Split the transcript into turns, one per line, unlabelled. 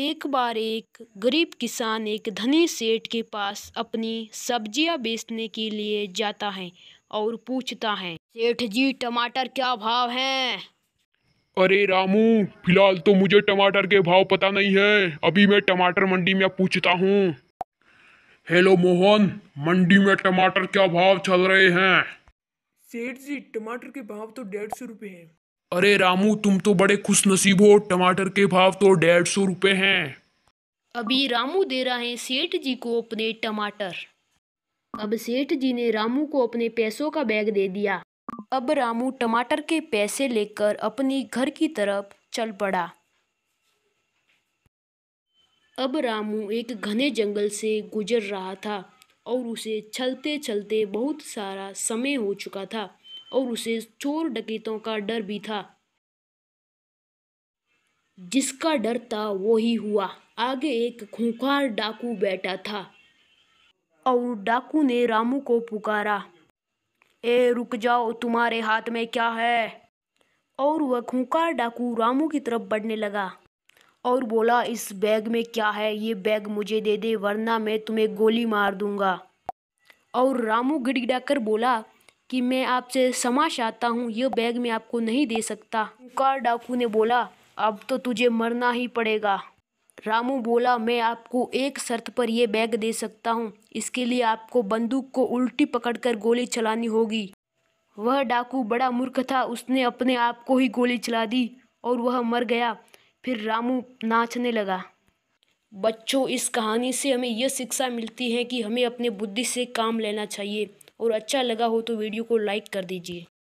एक बार एक गरीब किसान एक धनी सेठ के पास अपनी सब्जियां बेचने के लिए जाता है और पूछता है सेठ जी टमाटर क्या भाव है
अरे रामू फिलहाल तो मुझे टमाटर के भाव पता नहीं है अभी मैं टमाटर मंडी में पूछता हूँ हेलो मोहन मंडी में टमाटर क्या भाव चल रहे हैं सेठ जी टमाटर के भाव
तो डेढ़ सौ रुपये हैं
अरे रामू तुम तो बड़े खुश नसीब हो टमाटर के भाव तो डेढ़ सौ रुपये हैं
अभी रामू दे रहा है सेठ जी को अपने टमाटर अब सेठ जी ने रामू को अपने पैसों का बैग दे दिया अब रामू टमाटर के पैसे लेकर अपनी घर की तरफ चल पड़ा अब रामू एक घने जंगल से गुजर रहा था और उसे चलते चलते बहुत सारा समय हो चुका था और उसे चोर डकैतों का डर भी था जिसका डर था वो ही हुआ आगे एक खूंखार डाकू बैठा था और डाकू ने रामू को पुकारा ए रुक जाओ तुम्हारे हाथ में क्या है और वह खूंखार डाकू रामू की तरफ बढ़ने लगा और बोला इस बैग में क्या है ये बैग मुझे दे दे वरना मैं तुम्हें गोली मार दूंगा और रामू कर बोला कि मैं आपसे क्षमा चाहता हूँ यह बैग मैं आपको नहीं दे सकता खूंखार डाकू ने बोला अब तो तुझे मरना ही पड़ेगा रामू बोला मैं आपको एक शर्त पर यह बैग दे सकता हूँ इसके लिए आपको बंदूक को उल्टी पकड़कर गोली चलानी होगी वह डाकू बड़ा मूर्ख था उसने अपने आप को ही गोली चला दी और वह मर गया फिर रामू नाचने लगा बच्चों इस कहानी से हमें यह शिक्षा मिलती है कि हमें अपने बुद्धि से काम लेना चाहिए और अच्छा लगा हो तो वीडियो को लाइक कर दीजिए